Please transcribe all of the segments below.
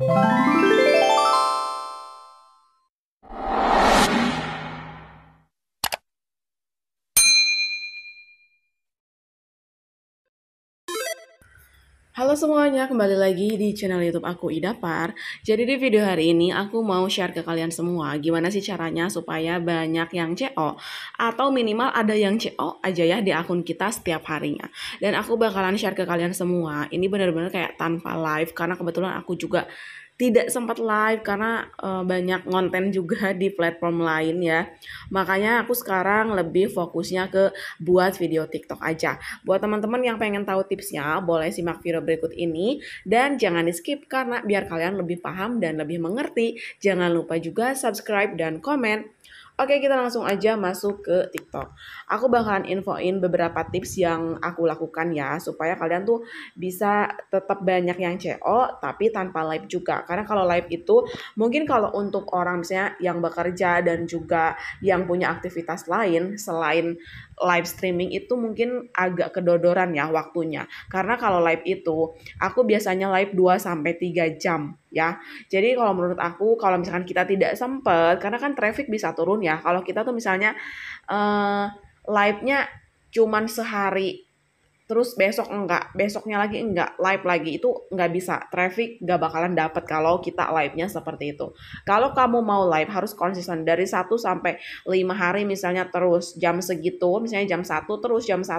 you semuanya, kembali lagi di channel YouTube aku Ida Par. Jadi di video hari ini aku mau share ke kalian semua gimana sih caranya supaya banyak yang CO atau minimal ada yang CO aja ya di akun kita setiap harinya. Dan aku bakalan share ke kalian semua. Ini benar-benar kayak tanpa live karena kebetulan aku juga tidak sempat live karena uh, banyak konten juga di platform lain ya. Makanya aku sekarang lebih fokusnya ke buat video TikTok aja. Buat teman-teman yang pengen tahu tipsnya, boleh simak video berikut ini dan jangan di-skip karena biar kalian lebih paham dan lebih mengerti. Jangan lupa juga subscribe dan komen Oke, kita langsung aja masuk ke TikTok. Aku bakalan infoin beberapa tips yang aku lakukan ya, supaya kalian tuh bisa tetap banyak yang CO, tapi tanpa live juga. Karena kalau live itu, mungkin kalau untuk orang misalnya yang bekerja dan juga yang punya aktivitas lain, selain live streaming itu mungkin agak kedodoran ya waktunya. Karena kalau live itu aku biasanya live 2 sampai 3 jam ya. Jadi kalau menurut aku kalau misalkan kita tidak sempat karena kan traffic bisa turun ya. Kalau kita tuh misalnya uh, live-nya cuman sehari terus besok enggak, besoknya lagi enggak, live lagi itu enggak bisa. Traffic enggak bakalan dapat kalau kita live-nya seperti itu. Kalau kamu mau live harus konsisten dari 1 sampai 5 hari misalnya terus jam segitu, misalnya jam 1 terus jam 1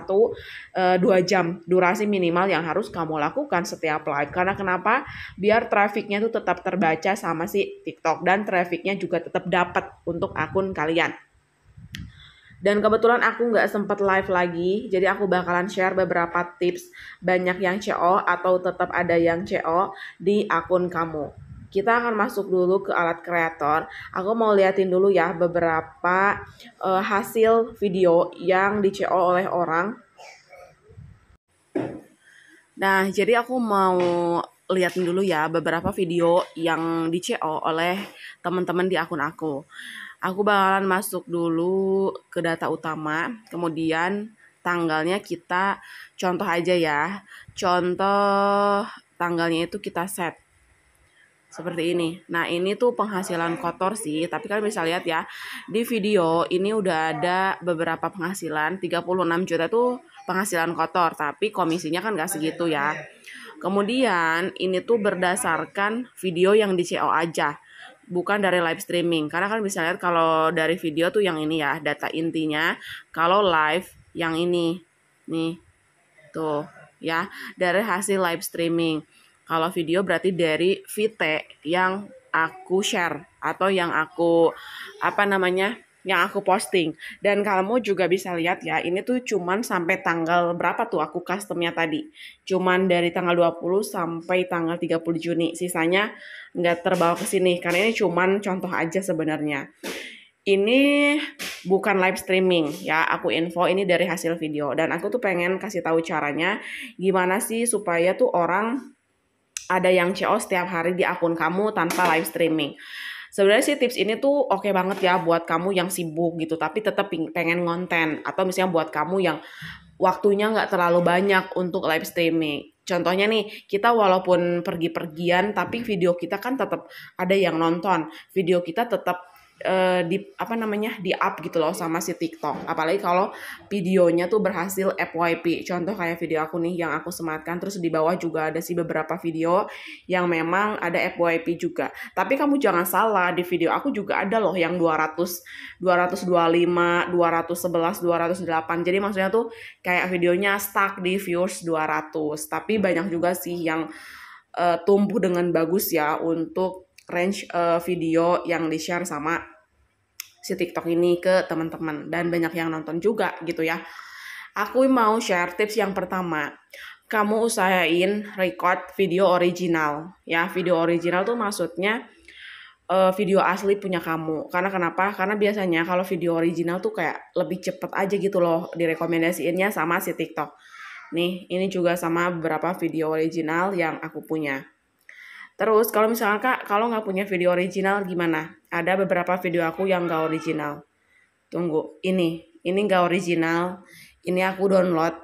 eh, dua 2 jam durasi minimal yang harus kamu lakukan setiap live. Karena kenapa? Biar trafficnya itu tetap terbaca sama si TikTok dan trafficnya juga tetap dapat untuk akun kalian. Dan kebetulan aku nggak sempat live lagi, jadi aku bakalan share beberapa tips banyak yang CO atau tetap ada yang CO di akun kamu. Kita akan masuk dulu ke alat kreator. Aku mau liatin dulu ya beberapa uh, hasil video yang di CO oleh orang. Nah, jadi aku mau liatin dulu ya beberapa video yang di CO oleh teman-teman di akun aku aku bakalan masuk dulu ke data utama, kemudian tanggalnya kita contoh aja ya. Contoh tanggalnya itu kita set seperti ini. Nah, ini tuh penghasilan kotor sih, tapi kalian bisa lihat ya. Di video ini udah ada beberapa penghasilan, 36 juta tuh penghasilan kotor, tapi komisinya kan gak segitu ya. Kemudian ini tuh berdasarkan video yang di CO aja bukan dari live streaming. Karena kan bisa lihat kalau dari video tuh yang ini ya, data intinya. Kalau live yang ini. Nih. Tuh, ya, dari hasil live streaming. Kalau video berarti dari VT yang aku share atau yang aku apa namanya? yang aku posting. Dan kamu juga bisa lihat ya, ini tuh cuman sampai tanggal berapa tuh aku customnya tadi. Cuman dari tanggal 20 sampai tanggal 30 Juni. Sisanya nggak terbawa ke sini, karena ini cuman contoh aja sebenarnya. Ini bukan live streaming ya, aku info ini dari hasil video. Dan aku tuh pengen kasih tahu caranya gimana sih supaya tuh orang ada yang CO setiap hari di akun kamu tanpa live streaming. Sebenarnya sih tips ini tuh oke okay banget ya buat kamu yang sibuk gitu, tapi tetap pengen ngonten atau misalnya buat kamu yang waktunya nggak terlalu banyak untuk live streaming. Contohnya nih, kita walaupun pergi-pergian, tapi video kita kan tetap ada yang nonton. Video kita tetap Eh, di apa namanya di up gitu loh sama si TikTok. Apalagi kalau videonya tuh berhasil FYP. Contoh kayak video aku nih yang aku sematkan terus di bawah juga ada sih beberapa video yang memang ada FYP juga. Tapi kamu jangan salah di video aku juga ada loh yang 200 225, 211, 208. Jadi maksudnya tuh kayak videonya stuck di views 200. Tapi banyak juga sih yang uh, tumbuh dengan bagus ya untuk range uh, video yang di-share sama si TikTok ini ke teman-teman dan banyak yang nonton juga gitu ya. Aku mau share tips yang pertama. Kamu usahain record video original ya. Video original tuh maksudnya uh, video asli punya kamu. Karena kenapa? Karena biasanya kalau video original tuh kayak lebih cepet aja gitu loh direkomendasiinnya sama si TikTok. Nih, ini juga sama beberapa video original yang aku punya. Terus kalau misalnya kak, kalau nggak punya video original gimana? Ada beberapa video aku yang nggak original. Tunggu, ini, ini nggak original. Ini aku download,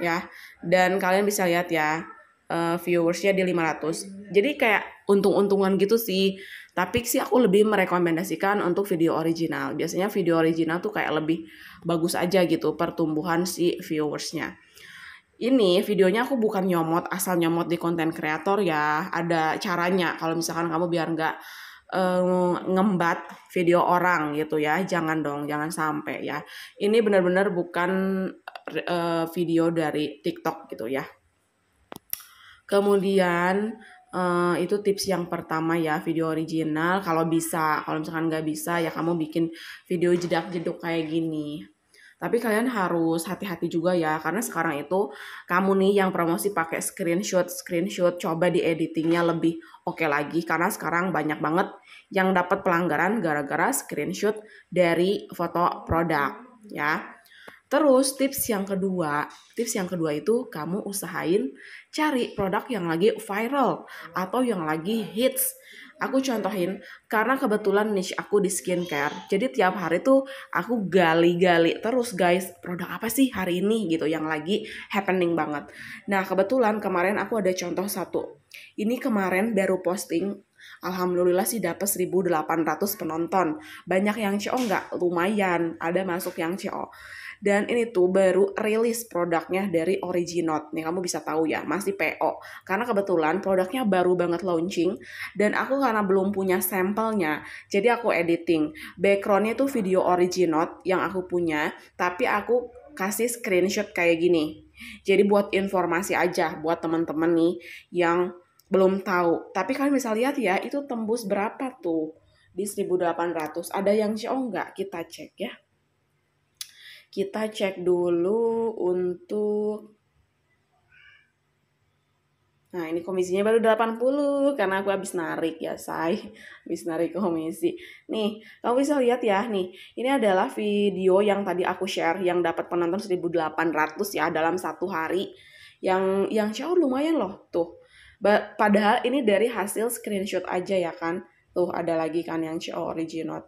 ya. Dan kalian bisa lihat ya, uh, viewersnya di 500. Jadi kayak untung-untungan gitu sih. Tapi sih aku lebih merekomendasikan untuk video original. Biasanya video original tuh kayak lebih bagus aja gitu pertumbuhan si viewersnya ini videonya aku bukan nyomot asal nyomot di konten kreator ya ada caranya kalau misalkan kamu biar nggak um, ngembat video orang gitu ya jangan dong jangan sampai ya ini benar-benar bukan uh, video dari TikTok gitu ya kemudian Uh, itu tips yang pertama ya video original kalau bisa kalau misalkan nggak bisa ya kamu bikin video jedak jeduk kayak gini tapi kalian harus hati-hati juga ya karena sekarang itu kamu nih yang promosi pakai screenshot, screenshot coba di editingnya lebih oke okay lagi karena sekarang banyak banget yang dapat pelanggaran gara-gara screenshot dari foto produk ya. Terus tips yang kedua, tips yang kedua itu kamu usahain cari produk yang lagi viral atau yang lagi hits Aku contohin karena kebetulan niche aku di skincare. Jadi tiap hari tuh aku gali-gali terus guys, produk apa sih hari ini gitu yang lagi happening banget. Nah, kebetulan kemarin aku ada contoh satu. Ini kemarin baru posting Alhamdulillah sih dapat 1.800 penonton. Banyak yang CO nggak? Lumayan, ada masuk yang CO. Dan ini tuh baru rilis produknya dari Originot. Nih kamu bisa tahu ya, masih PO. Karena kebetulan produknya baru banget launching dan aku karena belum punya sampelnya, jadi aku editing. Backgroundnya tuh video Originot yang aku punya, tapi aku kasih screenshot kayak gini. Jadi buat informasi aja buat teman-teman nih yang belum tahu. Tapi kalian bisa lihat ya, itu tembus berapa tuh di 1800. Ada yang oh nggak? Kita cek ya. Kita cek dulu untuk Nah, ini komisinya baru 80 karena aku habis narik ya, say. Habis narik komisi. Nih, kamu bisa lihat ya, nih. Ini adalah video yang tadi aku share yang dapat penonton 1800 ya dalam satu hari. Yang yang jauh oh, lumayan loh, tuh Ba padahal ini dari hasil screenshot aja ya kan. Tuh ada lagi kan yang CO original.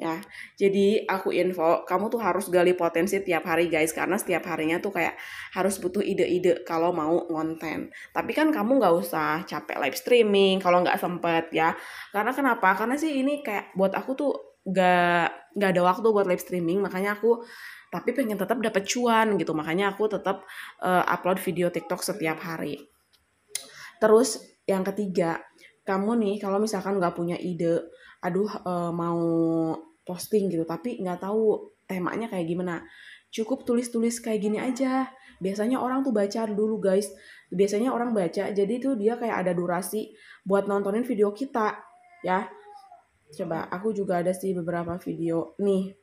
Ya, jadi aku info, kamu tuh harus gali potensi tiap hari guys, karena setiap harinya tuh kayak harus butuh ide-ide kalau mau konten. Tapi kan kamu nggak usah capek live streaming kalau nggak sempet ya. Karena kenapa? Karena sih ini kayak buat aku tuh nggak nggak ada waktu buat live streaming, makanya aku tapi pengen tetap dapat cuan gitu, makanya aku tetap uh, upload video TikTok setiap hari. Terus yang ketiga, kamu nih kalau misalkan nggak punya ide, aduh e, mau posting gitu, tapi nggak tahu temanya kayak gimana. Cukup tulis-tulis kayak gini aja. Biasanya orang tuh baca dulu guys. Biasanya orang baca, jadi tuh dia kayak ada durasi buat nontonin video kita, ya. Coba, aku juga ada sih beberapa video. Nih,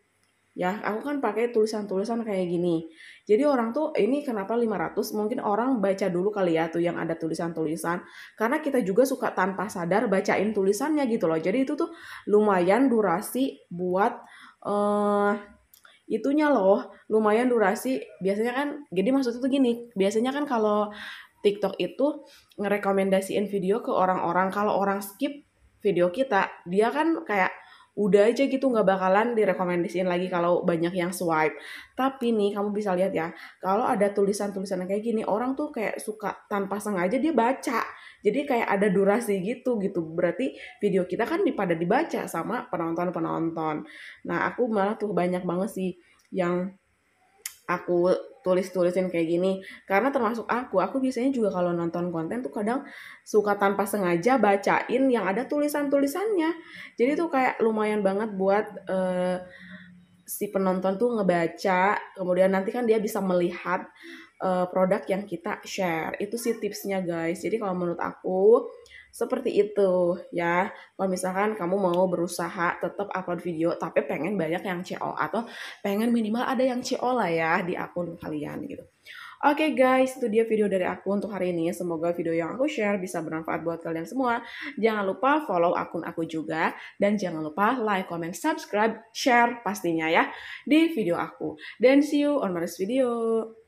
ya aku kan pakai tulisan-tulisan kayak gini jadi orang tuh ini kenapa 500 mungkin orang baca dulu kali ya tuh yang ada tulisan-tulisan karena kita juga suka tanpa sadar bacain tulisannya gitu loh jadi itu tuh lumayan durasi buat uh, itunya loh lumayan durasi biasanya kan jadi maksudnya tuh gini biasanya kan kalau TikTok itu ngerekomendasiin video ke orang-orang kalau orang skip video kita dia kan kayak udah aja gitu nggak bakalan direkomendasiin lagi kalau banyak yang swipe. Tapi nih kamu bisa lihat ya, kalau ada tulisan-tulisan kayak gini, orang tuh kayak suka tanpa sengaja dia baca. Jadi kayak ada durasi gitu gitu. Berarti video kita kan pada dibaca sama penonton-penonton. Nah, aku malah tuh banyak banget sih yang aku tulis-tulisin kayak gini karena termasuk aku aku biasanya juga kalau nonton konten tuh kadang suka tanpa sengaja bacain yang ada tulisan-tulisannya jadi tuh kayak lumayan banget buat uh, si penonton tuh ngebaca kemudian nanti kan dia bisa melihat uh, produk yang kita share itu sih tipsnya guys jadi kalau menurut aku seperti itu ya. Kalau misalkan kamu mau berusaha tetap upload video tapi pengen banyak yang CO atau pengen minimal ada yang CO lah ya di akun kalian gitu. Oke okay guys, itu dia video dari aku untuk hari ini. Semoga video yang aku share bisa bermanfaat buat kalian semua. Jangan lupa follow akun aku juga. Dan jangan lupa like, comment, subscribe, share pastinya ya di video aku. Dan see you on my next video.